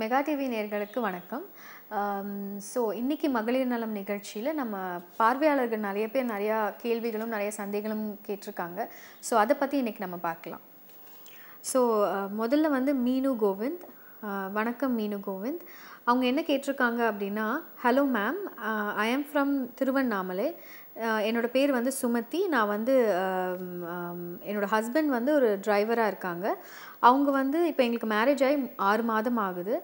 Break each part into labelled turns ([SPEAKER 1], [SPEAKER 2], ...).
[SPEAKER 1] Mega TV நேர்களுக்கு வணக்கம் so இன்றைக்கி மகளிர் நலம் நிகழ்ச்சியில் நம்ம பார்வையாளர்கள் நிறைய பேர் நிறையா கேள்விகளும் நிறைய சந்தைகளும் கேட்டிருக்காங்க ஸோ அதை பற்றி இன்றைக்கி நம்ம பார்க்கலாம் ஸோ முதல்ல வந்து மீனு கோவிந்த் வணக்கம் மீனு கோவிந்த் அவங்க என்ன கேட்டிருக்காங்க அப்படின்னா hello ma'am I am from Tiruvannamalai என்னோடய பேர் வந்து சுமதி நான் வந்து என்னோடய ஹஸ்பண்ட் வந்து ஒரு டிரைவராக இருக்காங்க அவங்க வந்து இப்போ எங்களுக்கு மேரேஜ் ஆகி ஆறு மாதம் ஆகுது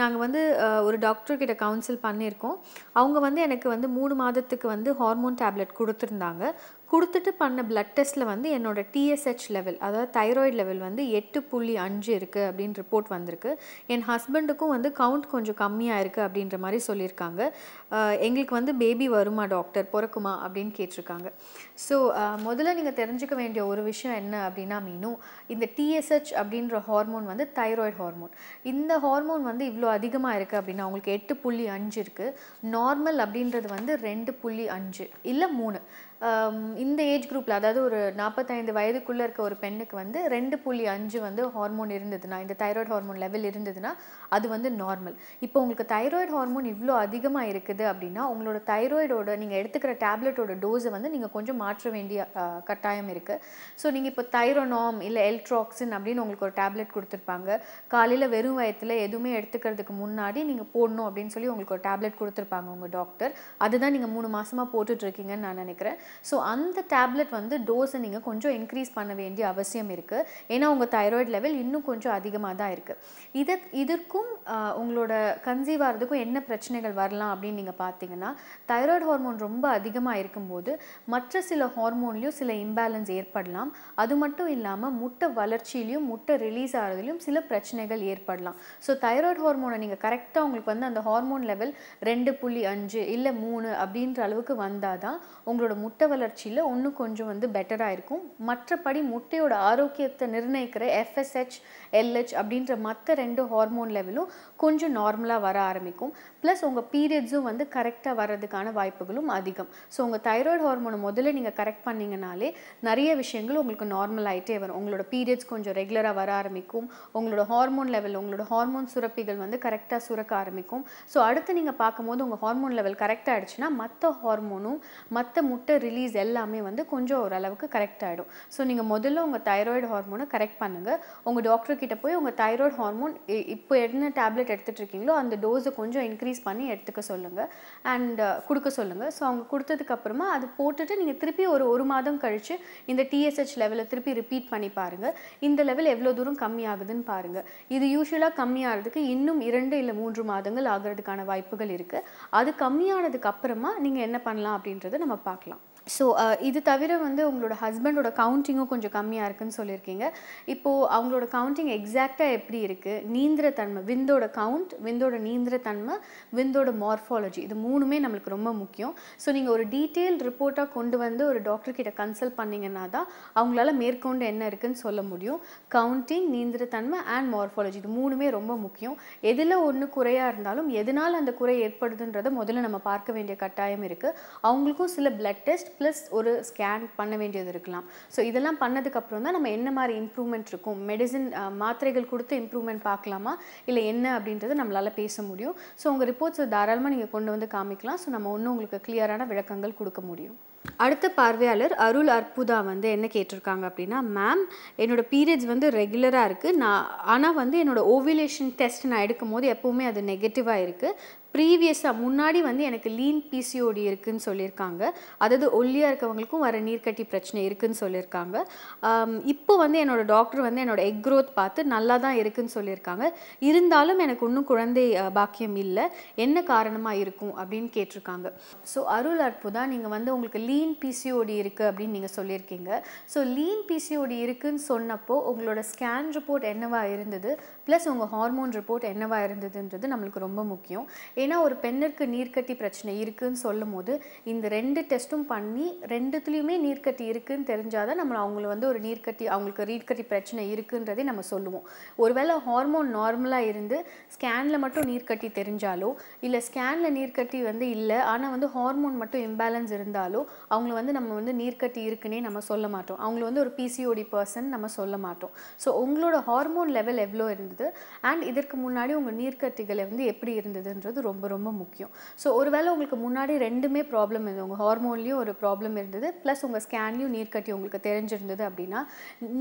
[SPEAKER 1] நாங்கள் வந்து ஒரு டாக்டர்கிட்ட கவுன்சில் பண்ணியிருக்கோம் அவங்க வந்து எனக்கு வந்து மூணு மாதத்துக்கு வந்து ஹார்மோன் டேப்லெட் கொடுத்துருந்தாங்க கொடுத்துட்டு பண்ண பிளட் டெஸ்ட்டில் வந்து என்னோடய டிஎஸ்ஹெச் லெவல் அதாவது தைராய்டு லெவல் வந்து எட்டு புள்ளி அஞ்சு இருக்குது அப்படின்னு ரிப்போர்ட் வந்திருக்கு என் ஹஸ்பண்டுக்கும் வந்து கவுண்ட் கொஞ்சம் கம்மியாக இருக்குது அப்படின்ற மாதிரி சொல்லியிருக்காங்க எங்களுக்கு வந்து பேபி வருமா டாக்டர் பிறக்குமா அப்படின்னு கேட்டிருக்காங்க ஸோ முதல்ல நீங்கள் தெரிஞ்சுக்க வேண்டிய ஒரு விஷயம் என்ன அப்படின்னா மீனும் இந்த டிஎஸ்ஹெச் அப்படின்ற ஹார்மோன் வந்து தைராய்டு ஹார்மோன் இந்த ஹார்மோன் வந்து இவ்வளோ அதிகமாக இருக்குது அப்படின்னா அவங்களுக்கு எட்டு புள்ளி அஞ்சு இருக்குது நார்மல் அப்படின்றது வந்து ரெண்டு புள்ளி அஞ்சு இல்லை மூணு இந்த ஏஜ் குரூப்பில் அதாவது ஒரு நாற்பத்தைந்து வயதுக்குள்ளே இருக்க ஒரு பெண்ணுக்கு வந்து ரெண்டு புள்ளி அஞ்சு வந்து ஹார்மோன் இருந்ததுன்னா இந்த தைராய்டு ஹார்மோன் லெவல் இருந்ததுன்னா அது வந்து நார்மல் இப்போ உங்களுக்கு தைராய்டு ஹார்மோன் இவ்வளோ அதிகமாக இருக்குது அப்படின்னா உங்களோட தைராய்டோட நீங்கள் எடுத்துக்கிற டேப்லெட்டோட டோஸை வந்து நீங்கள் கொஞ்சம் மாற்ற வேண்டிய கட்டாயம் இருக்குது ஸோ நீங்கள் இப்போ தைரோனாம் இல்லை எல்ட்ராக்சின் அப்படின்னு உங்களுக்கு ஒரு டேப்லெட் கொடுத்துருப்பாங்க காலையில் வெறும் வயத்தில் எதுவுமே எடுத்துக்கிறதுக்கு முன்னாடி நீங்கள் போடணும் அப்படின்னு சொல்லி உங்களுக்கு ஒரு டேப்லெட் கொடுத்துருப்பாங்க உங்கள் டாக்டர் அதுதான் நீங்கள் மூணு மாதமாக போட்டுட்ருக்கீங்கன்னு நான் நினைக்கிறேன் ஸோ அந்த டேப்லெட் வந்து டோஸை நீங்கள் கொஞ்சம் இன்க்ரீஸ் பண்ண வேண்டிய அவசியம் இருக்குது ஏன்னா உங்கள் தைராய்டு லெவல் இன்னும் கொஞ்சம் அதிகமாக தான் இருக்குது இதை இதற்கும் உங்களோட கன்சீவ் ஆகிறதுக்கும் என்ன பிரச்சனைகள் வரலாம் அப்படின்னு நீங்கள் பார்த்தீங்கன்னா தைராய்டு ஹார்மோன் ரொம்ப அதிகமாக இருக்கும்போது மற்ற சில ஹார்மோன்லேயும் சில இம்பேலன்ஸ் ஏற்படலாம் அது மட்டும் இல்லாமல் முட்டை வளர்ச்சியிலையும் முட்டை ரிலீஸ் ஆகிறதுலையும் சில பிரச்சனைகள் ஏற்படலாம் ஸோ தைராய்டு ஹார்மோனை நீங்கள் கரெக்டாக உங்களுக்கு வந்து அந்த ஹார்மோன் லெவல் ரெண்டு புள்ளி அஞ்சு இல்லை மூணு அப்படின்ற அளவுக்கு வந்தால் தான் உங்களோட முட்டை முட்டை வளர்ச்சியில் இன்னும் கொஞ்சம் வந்து பெட்டராக இருக்கும் மற்றபடி முட்டையோட ஆரோக்கியத்தை நிர்ணயிக்கிற எஃப்எஸ்ஹெச் எல்ஹெச் அப்படின்ற மற்ற ரெண்டு ஹார்மோன் லெவலும் கொஞ்சம் நார்மலாக வர ஆரம்பிக்கும் ப்ளஸ் உங்கள் பீரியட்ஸும் வந்து கரெக்டாக வர்றதுக்கான வாய்ப்புகளும் அதிகம் ஸோ உங்கள் தைராய்டு ஹார்மோனை முதல்ல நீங்கள் கரெக்ட் பண்ணிங்கனாலே நிறைய விஷயங்கள் உங்களுக்கு நார்மல் ஆகிட்டே வரும் உங்களோட பீரியட்ஸ் கொஞ்சம் ரெகுலராக வர ஆரம்பிக்கும் உங்களோட ஹார்மோன் லெவல் உங்களோட ஹார்மோன் சுரப்பிகள் வந்து கரெக்டாக சுரக்க ஆரம்பிக்கும் ஸோ அடுத்து நீங்கள் பார்க்கும்போது உங்கள் ஹார்மோன் லெவல் கரெக்டாக ஆகிடுச்சுன்னா மற்ற ஹார்மோனும் மற்ற முட்டை ரிலீஸ் எல்லாமே வந்து கொஞ்சம் ஓரளவுக்கு கரெக்ட் ஆகிடும் ஸோ நீங்கள் முதல்ல உங்கள் தைராய்டு ஹார்மோனை கரெக்ட் பண்ணுங்கள் உங்கள் டாக்டர்கிட்ட போய் உங்கள் தைராய்டு ஹார்மோன் இப்போ என்ன டேப்லெட் எடுத்துகிட்ருக்கீங்களோ அந்த டோஸை கொஞ்சம் இன்க்ரீஸ் பண்ணி எடுத்துக்க சொல்லுங்கள் அண்ட் கொடுக்க சொல்லுங்கள் ஸோ அவங்க கொடுத்ததுக்கப்புறமா அது போட்டுட்டு நீங்கள் திருப்பி ஒரு ஒரு மாதம் கழித்து இந்த டிஎஸ்ஹெச் லெவலை திருப்பி ரிப்பீட் பண்ணி பாருங்கள் இந்த லெவல் எவ்வளோ தூரம் கம்மியாகுதுன்னு பாருங்கள் இது யூஸ்வலாக கம்மியாகிறதுக்கு இன்னும் இரண்டு இல்லை மூன்று மாதங்கள் ஆகிறதுக்கான வாய்ப்புகள் இருக்குது அது கம்மியானதுக்கு அப்புறமா நீங்கள் என்ன பண்ணலாம் அப்படின்றத நம்ம பார்க்கலாம் ஸோ uh, இது தவிர வந்து உங்களோட ஹஸ்பண்டோட கவுண்டிங்கும் கொஞ்சம் கம்மியாக இருக்குதுன்னு சொல்லியிருக்கீங்க இப்போது அவங்களோட கவுண்டிங் எக்ஸாக்டாக எப்படி இருக்குது நீந்திர தன்மை விந்தோட கவுண்ட் விந்தோட நீந்திர தன்மை விந்தோட மார்ஃபாலஜி இது மூணுமே நம்மளுக்கு ரொம்ப முக்கியம் ஸோ நீங்கள் ஒரு டீட்டெயில் ரிப்போர்ட்டாக கொண்டு வந்து ஒரு டாக்டர்கிட்ட கன்சல்ட் பண்ணிங்கன்னா தான் அவங்களால மேற்கொண்டு என்ன இருக்குதுன்னு சொல்ல முடியும் கவுண்டிங் நீந்திர தன்மை அண்ட் மார்ஃபாலஜி இது மூணுமே ரொம்ப முக்கியம் எதில் ஒன்று குறையாக இருந்தாலும் எதனால் அந்த குறை ஏற்படுதுன்றதை முதல்ல நம்ம பார்க்க வேண்டிய கட்டாயம் இருக்குது அவங்களுக்கும் சில பிளட் டெஸ்ட் ப்ளஸ் ஒரு ஸ்கேன் பண்ண வேண்டியது இருக்கலாம் ஸோ இதெல்லாம் பண்ணதுக்கப்புறம் தான் நம்ம என்ன மாதிரி இம்ப்ரூவ்மெண்ட் இருக்கும் மெடிசின் மாத்திரைகள் கொடுத்து இம்ப்ரூவ்மெண்ட் பார்க்கலாமா இல்லை என்ன அப்படின்றது நம்மளால் பேச முடியும் ஸோ உங்கள் ரிப்போர்ட்ஸை தாராளமாக நீங்கள் கொண்டு வந்து காமிக்கலாம் ஸோ நம்ம ஒன்றும் உங்களுக்கு கிளியரான விளக்கங்கள் கொடுக்க முடியும் அடுத்த பார்வையாளர் அருள் அற்புதா வந்து என்ன கேட்டிருக்காங்க அப்படின்னா மேம் என்னோடய பீரியட்ஸ் வந்து ரெகுலராக இருக்குது நான் ஆனால் வந்து என்னோடய ஓவிலேஷன் டெஸ்ட் நான் எடுக்கும் போது எப்போவுமே அது நெகட்டிவாக இருக்குது ப்ரீவியஸாக முன்னாடி வந்து எனக்கு லீன் பிசிஓடி இருக்குதுன்னு சொல்லியிருக்காங்க அதாவது ஒல்லியாக இருக்கவங்களுக்கும் வர நீர்க்கட்டி பிரச்சனை இருக்குதுன்னு சொல்லியிருக்காங்க இப்போ வந்து என்னோடய டாக்டர் வந்து என்னோடய எக் க்ரோத் பார்த்து நல்லா தான் இருக்குதுன்னு சொல்லியிருக்காங்க இருந்தாலும் எனக்கு ஒன்றும் குழந்தை பாக்கியம் இல்லை என்ன காரணமாக இருக்கும் அப்படின்னு கேட்டிருக்காங்க ஸோ அருள் அற்புதா நீங்கள் வந்து உங்களுக்கு லீன் பிசிஓடி இருக்குது அப்படின்னு நீங்கள் சொல்லியிருக்கீங்க ஸோ லீன் பிசிஓடி இருக்குதுன்னு சொன்னப்போ உங்களோட ஸ்கேன் ரிப்போர்ட் என்னவாக இருந்தது ப்ளஸ் உங்கள் ஹார்மோன் ரிப்போர்ட் என்னவாக இருந்ததுன்றது நம்மளுக்கு ரொம்ப முக்கியம் ஏன்னா ஒரு பெண்ணிற்கு நீர்க்கட்டி பிரச்சனை இருக்குதுன்னு சொல்லும் போது இந்த ரெண்டு டெஸ்ட்டும் பண்ணி ரெண்டுத்துலேயுமே நீர்க்கட்டி இருக்குதுன்னு தெரிஞ்சால் தான் நம்ம அவங்கள வந்து ஒரு நீர்க்கட்டி அவங்களுக்கு நீர்க்கட்டி பிரச்சனை இருக்குன்றதே நம்ம சொல்லுவோம் ஒருவேளை ஹார்மோன் நார்மலாக இருந்து ஸ்கேனில் மட்டும் நீர்க்கட்டி தெரிஞ்சாலோ இல்லை ஸ்கேனில் நீர்க்கட்டி வந்து இல்லை ஆனால் வந்து ஹார்மோன் மட்டும் இம்பேலன்ஸ் இருந்தாலோ அவங்கள வந்து நம்ம வந்து நீர்க்கட்டி இருக்குன்னே நம்ம சொல்ல மாட்டோம் அவங்கள வந்து ஒரு பிசிஓடி பர்சன் நம்ம சொல்ல மாட்டோம் ஸோ உங்களோட ஹார்மோன் லெவல் எவ்வளோ இருந்தது அண்ட் இதற்கு முன்னாடி உங்கள் நீர்க்கட்டிகளை வந்து எப்படி இருந்ததுன்றது ரொம்ப ரொம்ப முக்கியம் ஸோ ஒருவேளை உங்களுக்கு முன்னாடி ரெண்டுமே ப்ராப்ளம் இருந்தது உங்கள் ஹார்மோன்லேயும் ஒரு ப்ராப்ளம் இருந்தது ப்ளஸ் உங்கள் ஸ்கேன்லேயும் நீர்க்கட்டி உங்களுக்கு தெரிஞ்சிருந்தது அப்படின்னா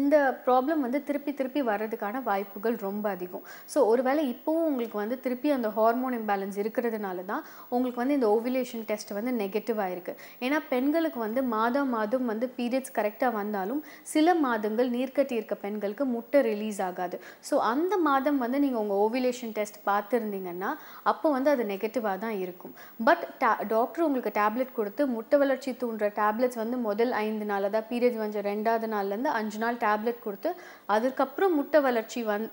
[SPEAKER 1] இந்த ப்ராப்ளம் வந்து திருப்பி திருப்பி வர்றதுக்கான வாய்ப்புகள் ரொம்ப அதிகம் ஸோ ஒருவேளை இப்போவும் உங்களுக்கு வந்து திருப்பி அந்த ஹார்மோன் இம்பேலன்ஸ் இருக்கிறதுனால தான் உங்களுக்கு வந்து இந்த ஓவிலேஷன் டெஸ்ட் வந்து நெகட்டிவ் ஆயிருக்கு ஏன்னா பெண் பெண்களுக்கு வந்து மாதம் மாதம் வந்து பீரியட்ஸ் கரெக்டாக வந்தாலும் சில மாதங்கள் நீர்க்கட்டி இருக்க பெண்களுக்கு முட்டை ரிலீஸ் ஆகாது ஸோ அந்த மாதம் வந்து நீங்கள் உங்கள் ஓவிலேஷன் டெஸ்ட் பார்த்துருந்தீங்கன்னா அப்போ வந்து அது நெகட்டிவாக தான் இருக்கும் பட் டா டாக்டர் உங்களுக்கு டேப்லெட் கொடுத்து முட்டை வளர்ச்சி தூண்டுற டேப்லெட்ஸ் வந்து முதல் ஐந்து நாள் அதாவது பீரியட்ஸ் வந்து ரெண்டாவது நாள்லேருந்து அஞ்சு நாள் டேப்லெட் கொடுத்து அதுக்கப்புறம் முட்டை வளர்ச்சி வந்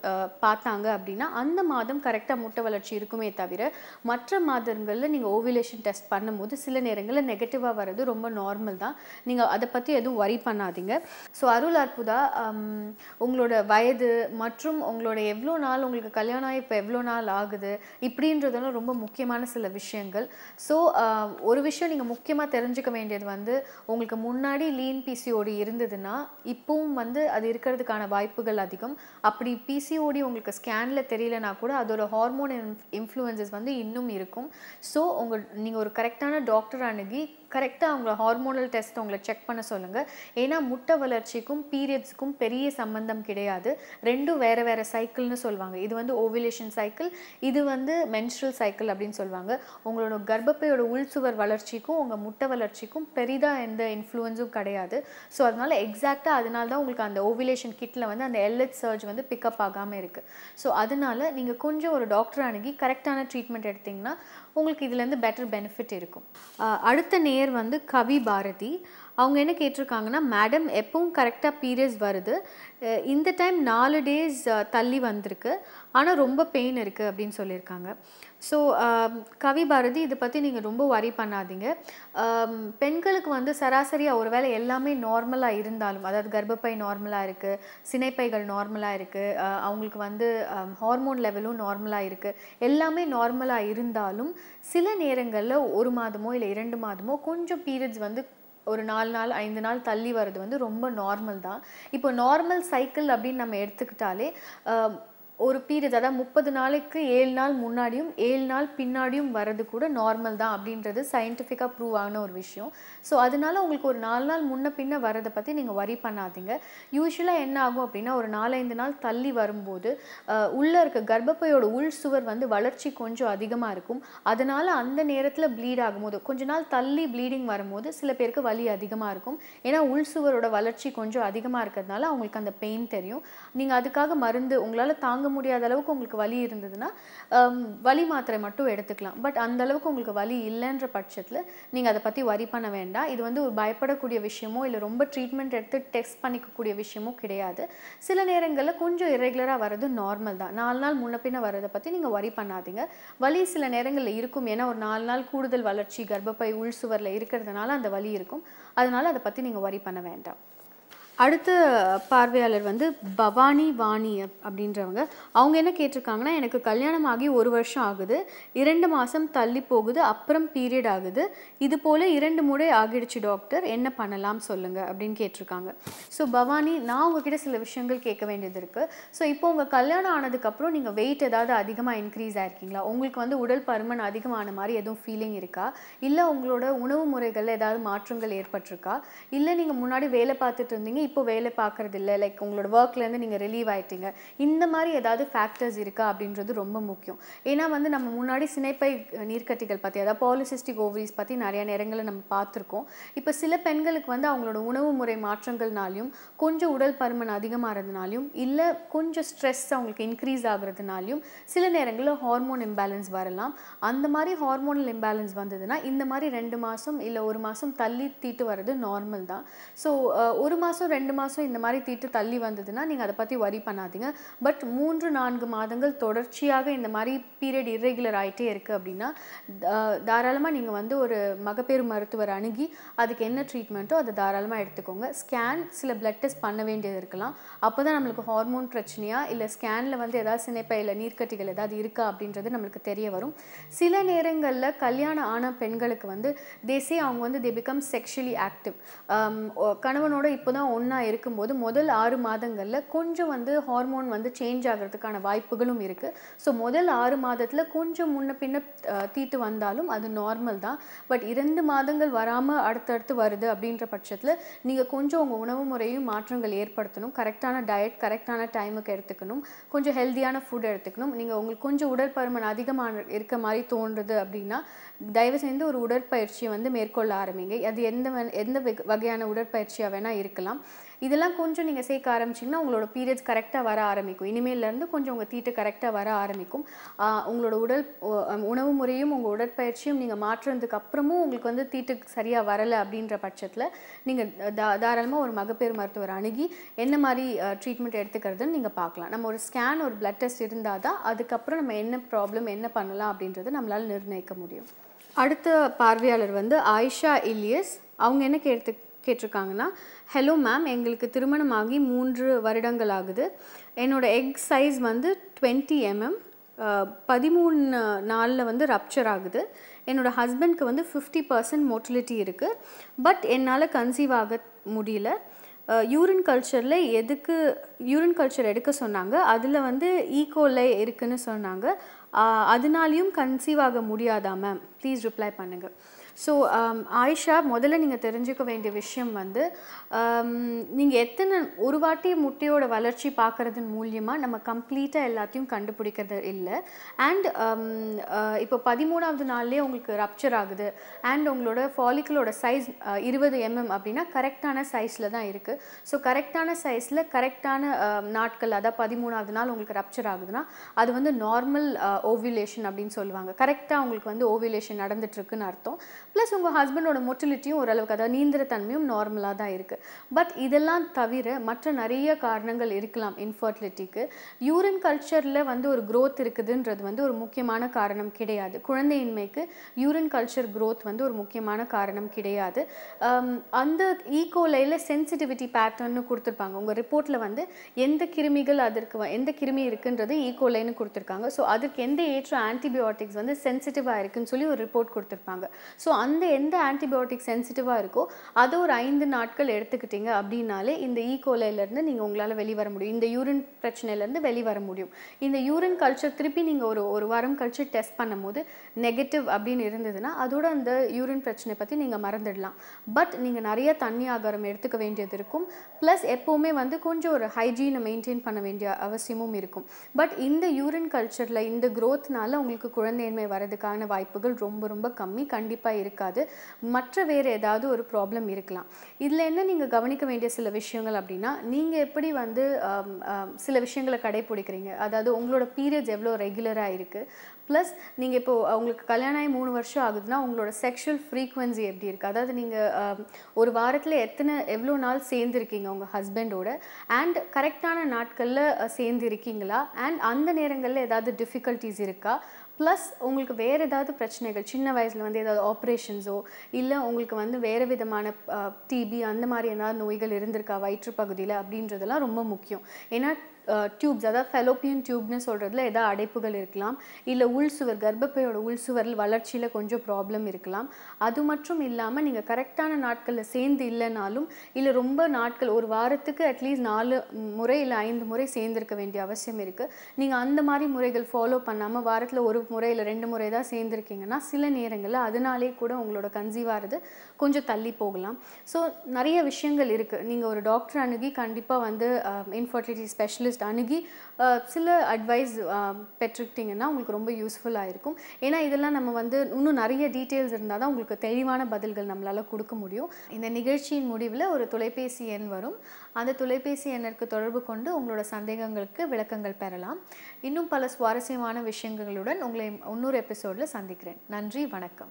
[SPEAKER 1] பார்த்தாங்க அப்படின்னா அந்த மாதம் கரெக்டாக முட்டை வளர்ச்சி இருக்குமே தவிர மற்ற மாதங்களில் நீங்கள் ஓவிலேஷன் டெஸ்ட் பண்ணும்போது சில நேரங்களில் நெகட்டிவாக வர்றது ரொம்ப ரொம்ப நார்மல் தான் நீங்கள் அதை பற்றி எதுவும் ஒரி பண்ணாதீங்க ஸோ அருள் அற்புதா உங்களோட வயது மற்றும் உங்களோட எவ்வளோ நாள் உங்களுக்கு கல்யாணம் ஆகி இப்போ எவ்வளோ நாள் ஆகுது இப்படின்றதெல்லாம் ரொம்ப முக்கியமான சில விஷயங்கள் ஸோ uh, ஒரு விஷயம் நீங்கள் முக்கியமாக தெரிஞ்சுக்க வேண்டியது வந்து உங்களுக்கு முன்னாடி லீன் பிசிஓடி இருந்ததுன்னா இப்போவும் வந்து அது இருக்கிறதுக்கான வாய்ப்புகள் அதிகம் அப்படி பிசிஓடி உங்களுக்கு ஸ்கேனில் தெரியலனா கூட அதோட ஹார்மோன் இன்ஃப்ளூயன்சஸ் வந்து இன்னும் இருக்கும் ஸோ உங்கள் நீங்கள் ஒரு கரெக்டான டாக்டர் அணுகி கரெக்டாக அவங்க ஹார்மோனல் டெஸ்ட் உங்களை செக் பண்ண சொல்லுங்கள் ஏன்னா முட்டை வளர்ச்சிக்கும் பீரியட்ஸுக்கும் பெரிய சம்பந்தம் கிடையாது ரெண்டும் வேறு வேறு சைக்கிள்னு சொல்லுவாங்க இது வந்து ஓவிலேஷன் சைக்கிள் இது வந்து மென்ஸ்ட்ரல் சைக்கிள் அப்படின்னு சொல்லுவாங்க உங்களோட கர்ப்பப்பையோட உள்சுவர் வளர்ச்சிக்கும் உங்கள் முட்டை வளர்ச்சிக்கும் பெரிதாக எந்த இன்ஃப்ளூயன்ஸும் கிடையாது ஸோ அதனால் எக்ஸாக்டாக அதனால தான் உங்களுக்கு அந்த ஓவிலேஷன் கிட்டில் வந்து அந்த எல்எச் சர்ஜ் வந்து பிக்கப் ஆகாமல் இருக்குது ஸோ அதனால் நீங்கள் கொஞ்சம் ஒரு டாக்டர் அணுகி கரெக்டான ட்ரீட்மெண்ட் எடுத்திங்கன்னா உங்களுக்கு இதுலேருந்து பெட்டர் பெனிஃபிட் இருக்கும் அடுத்த நேரம் பேர் வந்து கவி பாரதி அவங்க என்ன கேட்டிருக்காங்கன்னா மேடம் எப்பவும் கரெக்டாக பீரியட்ஸ் வருது இந்த டைம் நாலு டேஸ் தள்ளி வந்திருக்கு ஆனால் ரொம்ப பெயின் இருக்குது அப்படின்னு சொல்லியிருக்காங்க ஸோ um, கவி பாரதி இதை பற்றி நீங்கள் ரொம்ப வரி பண்ணாதீங்க um, பெண்களுக்கு வந்து சராசரியாக ஒரு வேளை எல்லாமே நார்மலாக இருந்தாலும் அதாவது கர்ப்பப்பை நார்மலாக இருக்குது சினைப்பைகள் நார்மலாக இருக்குது அவங்களுக்கு வந்து ஹார்மோன் லெவலும் நார்மலாக இருக்குது எல்லாமே நார்மலாக இருந்தாலும் சில நேரங்களில் ஒரு மாதமோ இல்லை இரண்டு மாதமோ கொஞ்சம் பீரியட்ஸ் வந்து ஒரு நாலு நாள் ஐந்து நாள் தள்ளி வர்றது வந்து ரொம்ப நார்மல் தான் இப்போ நார்மல் சைக்கிள் அப்படின்னு நம்ம எடுத்துக்கிட்டாலே um, ஒரு பீரியட் அதாவது முப்பது நாளைக்கு ஏழு நாள் முன்னாடியும் ஏழு நாள் பின்னாடியும் வர்றது கூட நார்மல் தான் அப்படின்றது சயின்டிஃபிக்காக ப்ரூவ் ஆன ஒரு விஷயம் ஸோ அதனால உங்களுக்கு ஒரு நாலு நாள் முன்ன பின்ன வர்றதை பற்றி நீங்கள் வரி பண்ணாதீங்க யூஸ்வலாக என்ன ஆகும் அப்படின்னா ஒரு நாலஞ்சு நாள் தள்ளி வரும்போது உள்ளே இருக்க கர்ப்பப்பையோட உள் சுவர் வந்து வளர்ச்சி கொஞ்சம் அதிகமாக இருக்கும் அதனால் அந்த நேரத்தில் ப்ளீட் ஆகும்போது கொஞ்ச நாள் தள்ளி ப்ளீடிங் வரும்போது சில பேருக்கு வலி அதிகமாக இருக்கும் ஏன்னா உள் சுவரோட வளர்ச்சி கொஞ்சம் அதிகமாக இருக்கிறதுனால அவங்களுக்கு அந்த பெயின் தெரியும் நீங்கள் அதுக்காக மருந்து உங்களால் தாங்க முடியாத அளவுக்கு உங்களுக்கு வலி இருந்ததுன்னா வலி மாத்திரை மட்டும் எடுத்துக்கலாம் பட் அந்த அளவுக்கு உங்களுக்கு வலி இல்லைன்ற பட்சத்தில் நீங்கள் அதை பற்றி வரி பண்ண வேண்டாம் இது வந்து ஒரு பயப்படக்கூடிய விஷயமோ இல்லை ரொம்ப ட்ரீட்மெண்ட் எடுத்து டெஸ்ட் பண்ணிக்கக்கூடிய விஷயமோ கிடையாது சில நேரங்களில் கொஞ்சம் இரெகுலராக வர்றது நார்மல் தான் நாலு நாள் முன்ன பின்ன வர்றதை பற்றி நீங்கள் வரி பண்ணாதீங்க வலி சில நேரங்களில் இருக்கும் ஏன்னா ஒரு நாலு நாள் கூடுதல் வளர்ச்சி கர்ப்பப்பை உள் சுவரில் இருக்கிறதுனால அந்த வலி இருக்கும் அதனால் அதை பற்றி நீங்கள் வரி பண்ண வேண்டாம் அடுத்த பார்வையாளர் வந்து பவானி வாணி அப்படின்றவங்க அவங்க என்ன கேட்டிருக்காங்கன்னா எனக்கு கல்யாணம் ஆகி ஒரு வருஷம் ஆகுது இரண்டு மாதம் தள்ளி போகுது அப்புறம் பீரியட் ஆகுது இது போல் இரண்டு முறை ஆகிடுச்சு டாக்டர் என்ன பண்ணலாம் சொல்லுங்கள் அப்படின்னு கேட்டிருக்காங்க ஸோ பவானி நான் உங்ககிட்ட சில விஷயங்கள் கேட்க வேண்டியது இருக்குது ஸோ இப்போ உங்கள் கல்யாணம் ஆனதுக்கப்புறம் நீங்கள் வெயிட் ஏதாவது அதிகமாக இன்க்ரீஸ் ஆகிருக்கீங்களா உங்களுக்கு வந்து உடல் பருமன் அதிகமான மாதிரி எதுவும் ஃபீலிங் இருக்கா இல்லை உங்களோட உணவு முறைகளில் ஏதாவது மாற்றங்கள் ஏற்பட்டிருக்கா இல்லை நீங்கள் முன்னாடி வேலை பார்த்துட்டு இருந்தீங்க இப்போ வேலை பார்க்குறது இல்லை லைக் உங்களோட ஒர்க்லேருந்து நீங்கள் ரிலீவ் ஆகிட்டீங்க இந்த மாதிரி ஏதாவது ஃபேக்டர்ஸ் இருக்கா அப்படின்றது ரொம்ப முக்கியம் ஏன்னா வந்து நம்ம முன்னாடி சினைப்பை நீர்க்கட்டிகள் பற்றி அதாவது பாலிசிஸ்டிக் ஓவரிஸ் பற்றி நிறையா நேரங்களை நம்ம பார்த்துருக்கோம் இப்போ சில பெண்களுக்கு வந்து அவங்களோட உணவு முறை மாற்றங்கள்னாலையும் கொஞ்சம் உடல் பருமன் அதிகமாகிறதுனாலையும் இல்லை கொஞ்சம் ஸ்ட்ரெஸ் அவங்களுக்கு இன்க்ரீஸ் ஆகுறதுனாலையும் சில நேரங்களில் ஹார்மோன் இம்பேலன்ஸ் வரலாம் அந்த மாதிரி ஹார்மோனல் இம்பேலன்ஸ் வந்ததுன்னா இந்த மாதிரி ரெண்டு மாதம் இல்லை ஒரு மாதம் தள்ளி தீட்டு வர்றது நார்மல் தான் ஸோ ஒரு மாதம் ரெண்டு மாதம் இந்த மாதிரி தீட்டு தள்ளி வந்ததுன்னா நீங்கள் அதை பற்றி வரி பண்ணாதீங்க பட் மூன்று நான்கு மாதங்கள் தொடர்ச்சியாக இந்த மாதிரி பீரியட் இர்ரெகுலர் ஆகிட்டே இருக்குது அப்படின்னா தாராளமாக நீங்கள் வந்து ஒரு மகப்பேறு மருத்துவர் அணுகி அதுக்கு என்ன ட்ரீட்மெண்ட்டோ அதை தாராளமாக எடுத்துக்கோங்க ஸ்கேன் சில பிளட் டெஸ்ட் பண்ண வேண்டியது இருக்கலாம் அப்போ தான் நம்மளுக்கு ஹார்மோன் பிரச்சனையா இல்லை ஸ்கேனில் வந்து ஏதாவது சினைப்பையில் நீர்க்கட்டிகள் ஏதாவது இருக்கா அப்படின்றது நம்மளுக்கு தெரிய வரும் சில நேரங்களில் கல்யாணம் ஆன பெண்களுக்கு வந்து தேசிய அவங்க வந்து தே பிகம் செக்ஷுவலி ஆக்டிவ் கணவனோட இப்போ தான் ஒன்றா இருக்கும்போது முதல் ஆறு மாதங்களில் கொஞ்சம் வந்து ஹார்மோன் வந்து சேஞ்ச் ஆகிறதுக்கான வாய்ப்புகளும் இருக்குது ஸோ முதல் ஆறு மாதத்தில் கொஞ்சம் முன்ன பின்ன தீட்டு வந்தாலும் அது நார்மல் தான் பட் இரண்டு மாதங்கள் வராமல் அடுத்தடுத்து வருது அப்படின்ற பட்சத்தில் நீங்கள் கொஞ்சம் உங்கள் உணவு முறையும் மாற்றங்கள் ஏற்படுத்தணும் கரெக்டான டயட் கரெக்டான டைமுக்கு எடுத்துக்கணும் கொஞ்சம் ஹெல்த்தியான ஃபுட் எடுத்துக்கணும் நீங்கள் உங்களுக்கு கொஞ்சம் உடற்பருமன் அதிகமான இருக்க மாதிரி தோன்றுது அப்படின்னா தயவு செய்து ஒரு உடற்பயிற்சியை வந்து மேற்கொள்ள ஆரம்பிங்க அது எந்த எந்த வகையான உடற்பயிற்சியாக வேணால் இருக்கலாம் இதெல்லாம் கொஞ்சம் நீங்கள் சேர்க்க ஆரம்பிச்சிங்கன்னா உங்களோட பீரியட்ஸ் கரெக்டாக வர ஆரம்பிக்கும் இனிமேலேருந்து கொஞ்சம் உங்கள் தீட்டு கரெக்டாக வர ஆரம்பிக்கும் உங்களோட உடல் உணவு முறையும் உங்கள் உடற்பயிற்சியும் நீங்கள் மாற்றுறதுக்கு அப்புறமும் உங்களுக்கு வந்து தீட்டுக்கு சரியாக வரலை அப்படின்ற பட்சத்தில் நீங்கள் தா தாராளமாக ஒரு மகப்பேறு மருத்துவர் அணுகி என்ன மாதிரி ட்ரீட்மெண்ட் எடுத்துக்கிறதுன்னு நீங்கள் பார்க்கலாம் நம்ம ஒரு ஸ்கேன் ஒரு பிளட் டெஸ்ட் இருந்தால் தான் அதுக்கப்புறம் நம்ம என்ன ப்ராப்ளம் என்ன பண்ணலாம் அப்படின்றத நம்மளால் நிர்ணயிக்க முடியும் அடுத்த பார்வையாளர் வந்து ஆயிஷா இல்லியஸ் அவங்க என்ன கேட்டு கேட்டிருக்காங்கன்னா ஹலோ மேம் எங்களுக்கு திருமணமாகி மூன்று வருடங்கள் ஆகுது என்னோடய எக் சைஸ் வந்து டுவெண்ட்டி எம்எம் பதிமூணு நாளில் வந்து ரப்ச்சர் ஆகுது என்னோடய ஹஸ்பண்ட்க்கு வந்து ஃபிஃப்டி பர்சன்ட் மோட்டிலிட்டி இருக்குது பட் என்னால் கன்சீவ் ஆக முடியல யூரின் கல்ச்சரில் எதுக்கு யூரின் கல்ச்சர் எடுக்க சொன்னாங்க அதில் வந்து ஈகோலை இருக்குன்னு சொன்னாங்க அதனாலையும் கன்சீவ் ஆக முடியாதா மேம் ப்ளீஸ் ரிப்ளை பண்ணுங்கள் ஸோ um, ஆயிஷா முதல்ல நீங்கள் தெரிஞ்சுக்க வேண்டிய விஷயம் வந்து um, நீங்கள் எத்தனை ஒரு வாட்டி முட்டையோட வளர்ச்சி பார்க்குறதன் மூலியமாக நம்ம கம்ப்ளீட்டாக எல்லாத்தையும் கண்டுபிடிக்கிறது இல்லை அண்ட் um, uh, இப்போ பதிமூணாவது நாள்லேயே உங்களுக்கு ரப்ச்சர் ஆகுது அண்ட் உங்களோட ஃபாலிக்கலோட சைஸ் uh, இருபது எம்எம் அப்படின்னா கரெக்டான சைஸில் தான் இருக்குது ஸோ கரெக்டான சைஸில் கரெக்டான நாட்கள் அதாவது பதிமூணாவது நாள் உங்களுக்கு ரப்ச்சர் ஆகுதுன்னா அது வந்து நார்மல் ஓவியூலேஷன் uh, அப்படின்னு சொல்லுவாங்க கரெக்டாக உங்களுக்கு வந்து ஓவியுலேஷன் நடந்துட்டுருக்குன்னு அர்த்தம் ப்ளஸ் உங்கள் ஹஸ்பண்டோட மொட்டிலிட்டியும் ஓரளவுக்கு அதாவது நீந்திர தன்மையும் நார்மலாக தான் இருக்குது பட் இதெல்லாம் தவிர மற்ற நிறைய காரணங்கள் இருக்கலாம் இன்ஃபர்டிலிட்டிக்கு யூரின் கல்ச்சரில் வந்து ஒரு க்ரோத் இருக்குதுன்றது வந்து ஒரு முக்கியமான காரணம் கிடையாது குழந்தையின்மைக்கு யூரின் கல்ச்சர் க்ரோத் வந்து ஒரு முக்கியமான காரணம் கிடையாது um, அந்த ஈகோலையில் சென்சிட்டிவிட்டி பேட்டர்ன்னு கொடுத்துருப்பாங்க உங்கள் ரிப்போர்ட்டில் வந்து எந்த கிருமிகள் அதற்கு எந்த கிருமி இருக்குன்றது ஈகோலைன்னு கொடுத்துருக்காங்க ஸோ அதுக்கு எந்த ஏற்ற ஆன்டிபயோட்டிக்ஸ் வந்து சென்சிட்டிவாக இருக்குன்னு சொல்லி ஒரு ரிப்போர்ட் கொடுத்துருப்பாங்க ஸோ அந்த எந்த ஆன்டிபயோட்டிக் சென்சிட்டிவாக இருக்கோ அதை ஒரு ஐந்து நாட்கள் எடுத்துக்கிட்டிங்க அப்படின்னாலே இந்த ஈகோலையிலேருந்து e. நீங்கள் உங்களால் வெளிவர முடியும் இந்த யூரின் பிரச்சனையிலேருந்து வெளிவர முடியும் இந்த யூரின் கல்ச்சர் திருப்பி நீங்கள் ஒரு ஒரு வாரம் கழிச்சு டெஸ்ட் பண்ணும்போது நெகட்டிவ் அப்படின்னு இருந்ததுன்னா அதோட அந்த யூரின் பிரச்சனை பற்றி நீங்கள் மறந்துடலாம் பட் நீங்கள் நிறைய தண்ணி ஆகாரம் எடுத்துக்க வேண்டியது இருக்கும் ப்ளஸ் எப்போவுமே வந்து கொஞ்சம் ஒரு ஹைஜீனை மெயின்டைன் பண்ண வேண்டிய அவசியமும் இருக்கும் பட் இந்த யூரின் கல்ச்சரில் இந்த க்ரோத்னால உங்களுக்கு குழந்தையின்மை வரதுக்கான வாய்ப்புகள் ரொம்ப ரொம்ப கம்மி கண்டிப்பாக இருக்குது இருக்காது மற்ற வேறு ஏதாவது ஒரு ப்ராப்ளம் இருக்கலாம் இதில் என்ன நீங்கள் கவனிக்க வேண்டிய சில விஷயங்கள் அப்படின்னா நீங்கள் எப்படி வந்து சில விஷயங்களை கடைப்பிடிக்கிறீங்க அதாவது உங்களோட பீரியட்ஸ் எவ்வளோ ரெகுலராக இருக்குது ப்ளஸ் நீங்கள் இப்போது அவங்களுக்கு கல்யாணம் ஆகி மூணு வருஷம் ஆகுதுன்னா உங்களோட செக்ஷுவல் ஃப்ரீக்குவென்சி எப்படி இருக்குது அதாவது நீங்கள் ஒரு வாரத்தில் எத்தனை எவ்வளோ நாள் சேர்ந்துருக்கீங்க உங்கள் ஹஸ்பண்டோட அண்ட் கரெக்டான நாட்களில் சேர்ந்து இருக்கீங்களா அண்ட் அந்த நேரங்களில் ஏதாவது டிஃபிகல்ட்டிஸ் இருக்கா ப்ளஸ் உங்களுக்கு வேறு ஏதாவது பிரச்சனைகள் சின்ன வயசில் வந்து ஏதாவது ஆப்ரேஷன்ஸோ இல்லை உங்களுக்கு வந்து வேறு விதமான டிபி அந்த மாதிரி ஏதாவது நோய்கள் இருந்திருக்கா வயிற்றுப்பகுதியில் அப்படின்றதெல்லாம் ரொம்ப முக்கியம் ஏன்னா டியூப்ஸ் அதாவது ஃபெலோப்பியன் டியூப்னு சொல்கிறதுல ஏதாவது அடைப்புகள் இருக்கலாம் இல்லை உள் சுவர் கர்ப்பப்பையோட உள் சுவர் வளர்ச்சியில் கொஞ்சம் ப்ராப்ளம் இருக்கலாம் அது மட்டும் இல்லாமல் நீங்கள் கரெக்டான நாட்களில் சேர்ந்து இல்லைனாலும் இல்லை ரொம்ப நாட்கள் ஒரு வாரத்துக்கு அட்லீஸ்ட் நாலு முறை இல்லை ஐந்து முறை சேர்ந்துருக்க வேண்டிய அவசியம் இருக்குது நீங்கள் அந்த மாதிரி முறைகள் ஃபாலோ பண்ணாமல் வாரத்தில் ஒரு முறை இல்லை ரெண்டு முறை தான் சேர்ந்துருக்கீங்கன்னா சில நேரங்களில் அதனாலே கூட உங்களோட கன்சீவ் ஆகிறது கொஞ்சம் தள்ளி போகலாம் ஸோ நிறைய விஷயங்கள் இருக்குது நீங்கள் ஒரு டாக்டர் அணுகி கண்டிப்பாக வந்து இன்ஃபர்டிலிட்டி ஸ்பெஷலிஸ்ட் ஸ்பெஷலிஸ்ட் அணுகி சில அட்வைஸ் பெற்றுக்கிட்டிங்கன்னா உங்களுக்கு ரொம்ப யூஸ்ஃபுல்லாக இருக்கும் ஏன்னா இதெல்லாம் நம்ம வந்து இன்னும் நிறைய டீட்டெயில்ஸ் இருந்தால் தான் உங்களுக்கு தெளிவான பதில்கள் நம்மளால் கொடுக்க முடியும் இந்த நிகழ்ச்சியின் முடிவில் ஒரு தொலைபேசி எண் வரும் அந்த தொலைபேசி எண்ணிற்கு தொடர்பு கொண்டு உங்களோட சந்தேகங்களுக்கு விளக்கங்கள் பெறலாம் இன்னும் பல சுவாரஸ்யமான விஷயங்களுடன் உங்களை இன்னொரு எபிசோடில் சந்திக்கிறேன் நன்றி வணக்கம்